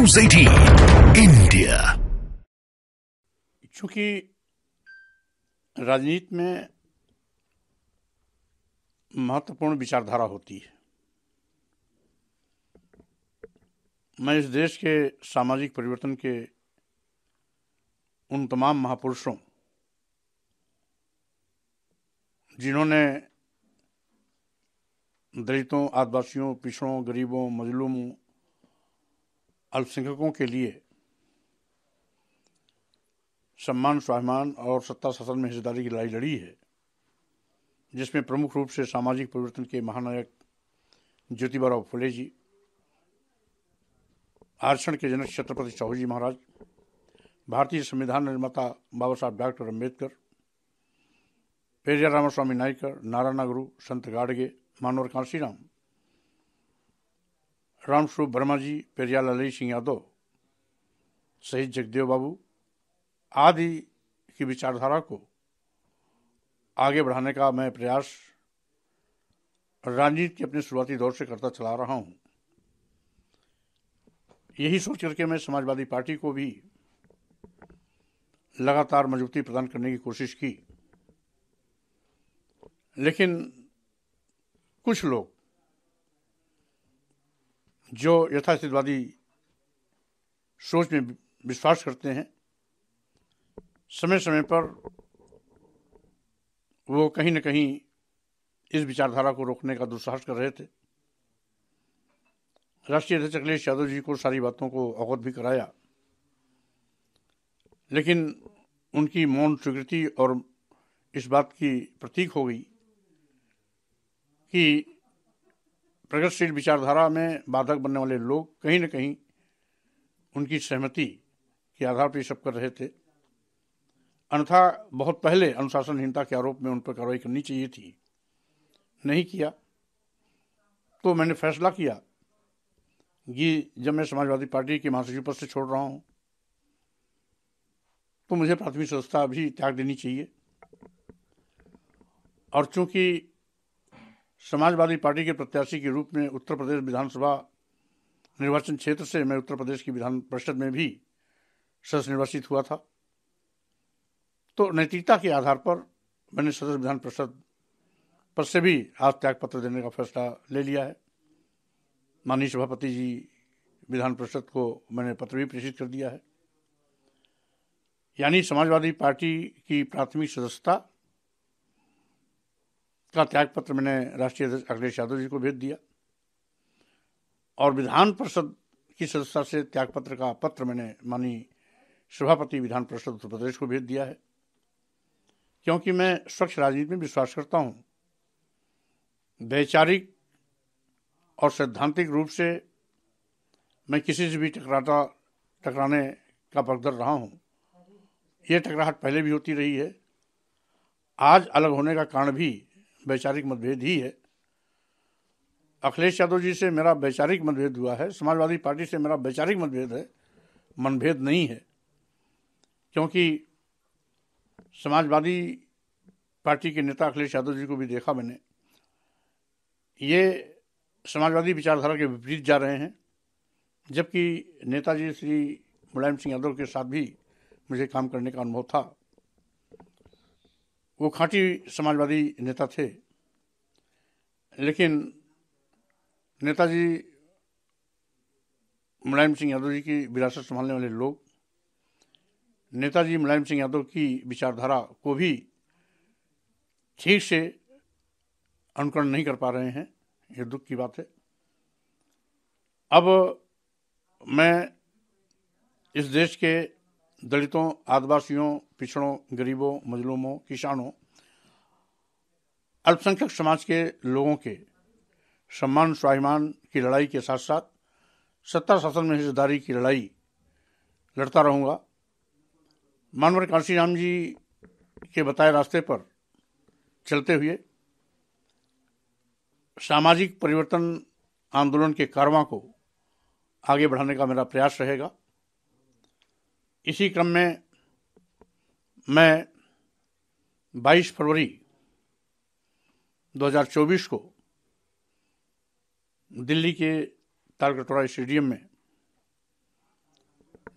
news eighteen India चूंकि राजनीति में महत्वपूर्ण विचारधारा होती है मैं इस देश के सामाजिक परिवर्तन के उन तमाम महापुरुषों जिन्होंने दलितों आदिवासियों पिछड़ों गरीबों मजलूमों अल्पसंख्यकों के लिए सम्मान स्वाभिमान और सत्ता शासन में हिस्सेदारी की लड़ाई लड़ी है जिसमें प्रमुख रूप से सामाजिक परिवर्तन के महानायक ज्योतिबा राव फुले जी आरक्षण के जनक छत्रपति साहू जी महाराज भारतीय संविधान निर्माता बाबा साहब डॉक्टर अम्बेडकर पेरिया रामास्वामी नायकर नारायणा गुरु संत गाडगे मानवर कांशीराम रामस्वरूप वर्मा जी पेरियाल अली सिंह यादव शहीद जगदेव बाबू आदि की विचारधारा को आगे बढ़ाने का मैं प्रयास राजनीति के अपने शुरुआती दौर से करता चला रहा हूँ यही सोच करके मैं समाजवादी पार्टी को भी लगातार मजबूती प्रदान करने की कोशिश की लेकिन कुछ लोग जो यथास्थितवादी सोच में विश्वास करते हैं समय समय पर वो कहीं न कहीं इस विचारधारा को रोकने का दुस्साहस कर रहे थे राष्ट्रीय अध्यक्ष अखिलेश यादव जी को सारी बातों को अवगत भी कराया लेकिन उनकी मौन स्वीकृति और इस बात की प्रतीक हो गई कि प्रगतिशील विचारधारा में बाधक बनने वाले लोग कहीं न कहीं उनकी सहमति के आधार पर ये सब कर रहे थे अन्यथा बहुत पहले अनुशासनहीनता के आरोप में उन पर कार्रवाई करनी चाहिए थी नहीं किया तो मैंने फैसला किया कि जब मैं समाजवादी पार्टी के महासचिव पद से छोड़ रहा हूँ तो मुझे प्राथमिक सदस्यता भी त्याग देनी चाहिए और चूंकि समाजवादी पार्टी के प्रत्याशी के रूप में उत्तर प्रदेश विधानसभा निर्वाचन क्षेत्र से मैं उत्तर प्रदेश की विधान परिषद में भी सदस्य निर्वाचित हुआ था तो नैतिकता के आधार पर मैंने सदस्य विधान परिषद पर से भी आज त्याग पत्र देने का फैसला ले लिया है माननीय सभापति जी विधान परिषद को मैंने पत्र भी प्रेषित कर दिया है यानी समाजवादी पार्टी की प्राथमिक सदस्यता का त्यागपत्र मैंने राष्ट्रीय अध्यक्ष अखिलेश यादव जी को भेज दिया और विधान परिषद की सदस्यता से त्यागपत्र का पत्र मैंने मानी सभापति विधान परिषद उत्तर प्रदेश को भेज दिया है क्योंकि मैं स्वच्छ राजनीति में विश्वास करता हूँ वैचारिक और सैद्धांतिक रूप से मैं किसी से भी टकराता टकराने का बगदर रहा हूँ यह टकराहट पहले भी होती रही है आज अलग होने का कारण भी वैचारिक मतभेद ही है अखिलेश यादव जी से मेरा वैचारिक मतभेद हुआ है समाजवादी पार्टी से मेरा वैचारिक मतभेद है मनभेद नहीं है क्योंकि समाजवादी पार्टी के नेता अखिलेश यादव जी को भी देखा मैंने ये समाजवादी विचारधारा के विपरीत जा रहे हैं जबकि नेताजी श्री मुलायम सिंह यादव के साथ भी मुझे काम करने का अनुभव था वो खांटी समाजवादी नेता थे लेकिन नेताजी मुलायम सिंह यादव जी की विरासत संभालने वाले लोग नेताजी मुलायम सिंह यादव की विचारधारा को भी ठीक से अनुकरण नहीं कर पा रहे हैं यह दुख की बात है अब मैं इस देश के दलितों आदिवासियों पिछड़ों गरीबों मजलूमों किसानों अल्पसंख्यक समाज के लोगों के सम्मान स्वाभिमान की लड़ाई के साथ साथ सत्ता शासन में हिस्सेदारी की लड़ाई लड़ता रहूँगा मानवर काशी राम जी के बताए रास्ते पर चलते हुए सामाजिक परिवर्तन आंदोलन के कारवां को आगे बढ़ाने का मेरा प्रयास रहेगा इसी क्रम में मैं 22 फरवरी 2024 को दिल्ली के तालकटोरा स्टेडियम में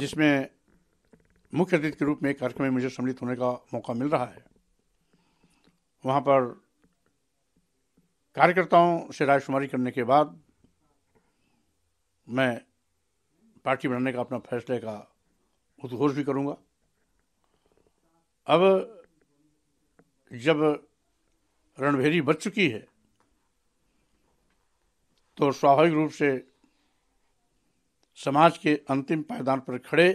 जिसमें मुख्य अतिथि के रूप में एक कार्यक्रम में मुझे सम्मिलित होने का मौका मिल रहा है वहाँ पर कार्यकर्ताओं से रायशुमारी करने के बाद मैं पार्टी बनाने का अपना फैसले का उद्घोष भी करूँगा अब जब रणभेरी बच चुकी है तो स्वाभाविक रूप से समाज के अंतिम पायदान पर खड़े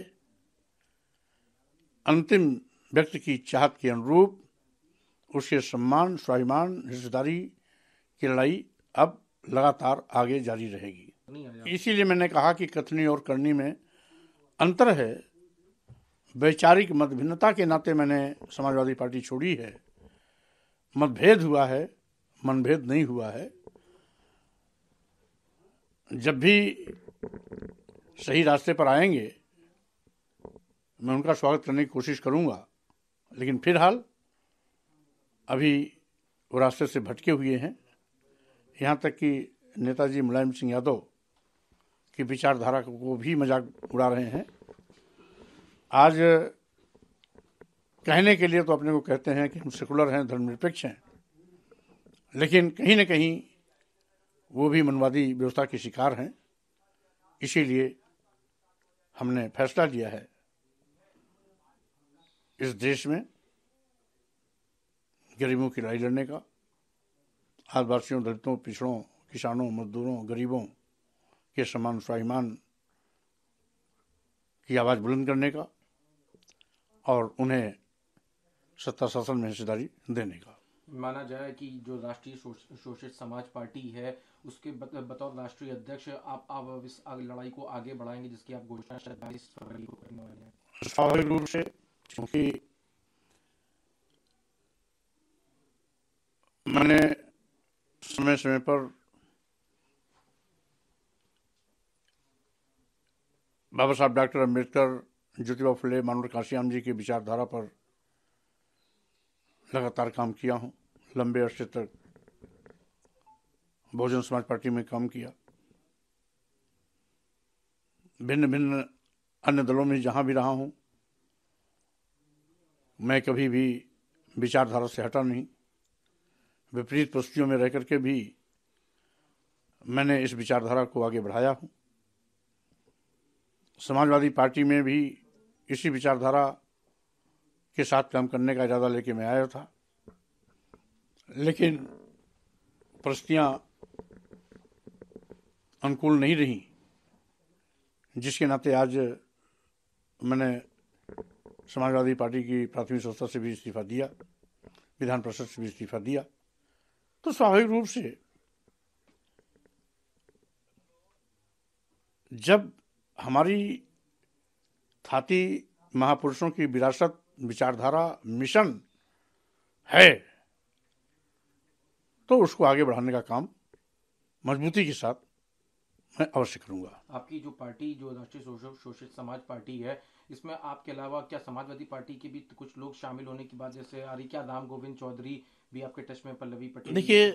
अंतिम व्यक्ति की चाहत के अनुरूप उसके सम्मान स्वाभिमान हिस्सेदारी की लड़ाई अब लगातार आगे जारी रहेगी इसीलिए मैंने कहा कि कथनी और करनी में अंतर है वैचारिक मतभिन्नता के नाते मैंने समाजवादी पार्टी छोड़ी है मतभेद हुआ है मनभेद नहीं हुआ है जब भी सही रास्ते पर आएंगे मैं उनका स्वागत करने की कोशिश करूंगा लेकिन फिलहाल अभी वो रास्ते से भटके हुए हैं यहाँ तक कि नेताजी मुलायम सिंह यादव की विचारधारा को भी मजाक उड़ा रहे हैं आज कहने के लिए तो अपने को कहते हैं कि हम सेकुलर हैं धर्मनिरपेक्ष हैं लेकिन कहीं ना कहीं वो भी मनवादी व्यवस्था के शिकार हैं इसीलिए हमने फैसला लिया है इस देश में गरीबों की लड़ाई लड़ने का आदिवासियों दलितों पिछड़ों किसानों मजदूरों गरीबों के समान स्वाभिमान की आवाज़ बुलंद करने का और उन्हें सत्ता शासन में हिस्सेदारी देने का माना जाए कि जो राष्ट्रीय शोषित समाज पार्टी है उसके बतौर राष्ट्रीय अध्यक्ष आप आप इस लड़ाई को आगे बढ़ाएंगे जिसकी आप घोषणा स्वाभाविक रूप से क्योंकि मैंने समय समय पर बाबा साहब डॉक्टर अम्बेडकर ज्योतिबा फुले मानोर कांशीराम जी की विचारधारा पर लगातार काम किया हूँ लंबे अरसे तक बहुजन समाज पार्टी में काम किया भिन्न भिन्न अन्य दलों में जहाँ भी रहा हूँ मैं कभी भी विचारधारा से हटा नहीं विपरीत परिस्थितियों में रह करके भी मैंने इस विचारधारा को आगे बढ़ाया हूँ समाजवादी पार्टी में भी इसी विचारधारा के साथ काम करने का इरादा लेके मैं आया था लेकिन परिस्थितियाँ अनुकूल नहीं रहीं जिसके नाते आज मैंने समाजवादी पार्टी की प्राथमिक संस्था से भी इस्तीफा दिया विधान परिषद से भी इस्तीफा दिया तो स्वाभाविक रूप से जब हमारी थाती महापुरुषों की विरासत विचारधारा मिशन है तो उसको आगे बढ़ाने का काम मजबूती के साथ मैं अवश्य करूंगा आपकी जो पार्टी जो राष्ट्रीय शोषित समाज पार्टी है इसमें आपके अलावा क्या समाजवादी पार्टी के भी कुछ लोग शामिल होने की बात जैसे आ रही क्या राम गोविंद चौधरी भी आपके टच में पल्लवी पटेल देखिए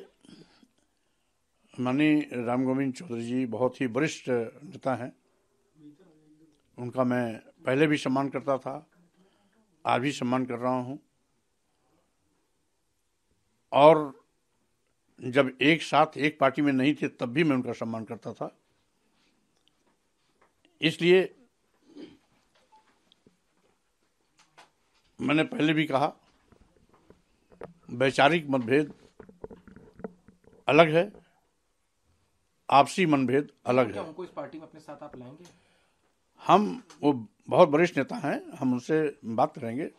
माननीय राम गोविंद चौधरी जी बहुत ही वरिष्ठ नेता हैं उनका मैं पहले भी सम्मान करता था आज भी सम्मान कर रहा हूँ और जब एक साथ एक पार्टी में नहीं थे तब भी मैं उनका सम्मान करता था इसलिए मैंने पहले भी कहा वैचारिक मतभेद अलग है आपसी मनभेद अलग है हमको इस पार्टी में अपने साथ आप लाएंगे हम वो बहुत वरिष्ठ नेता हैं हम उनसे बात करेंगे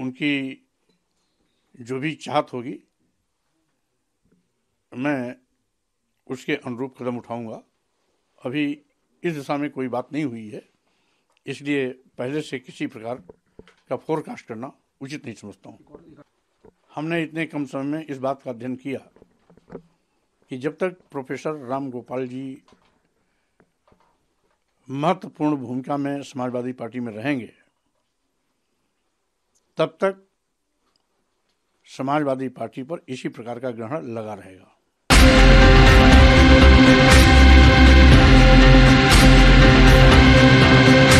उनकी जो भी चाहत होगी मैं उसके अनुरूप कदम उठाऊंगा अभी इस दिशा में कोई बात नहीं हुई है इसलिए पहले से किसी प्रकार का फोरकास्ट करना उचित नहीं समझता हूँ हमने इतने कम समय में इस बात का अध्ययन किया कि जब तक प्रोफेसर राम गोपाल जी महत्वपूर्ण भूमिका में समाजवादी पार्टी में रहेंगे तब तक समाजवादी पार्टी पर इसी प्रकार का ग्रहण लगा रहेगा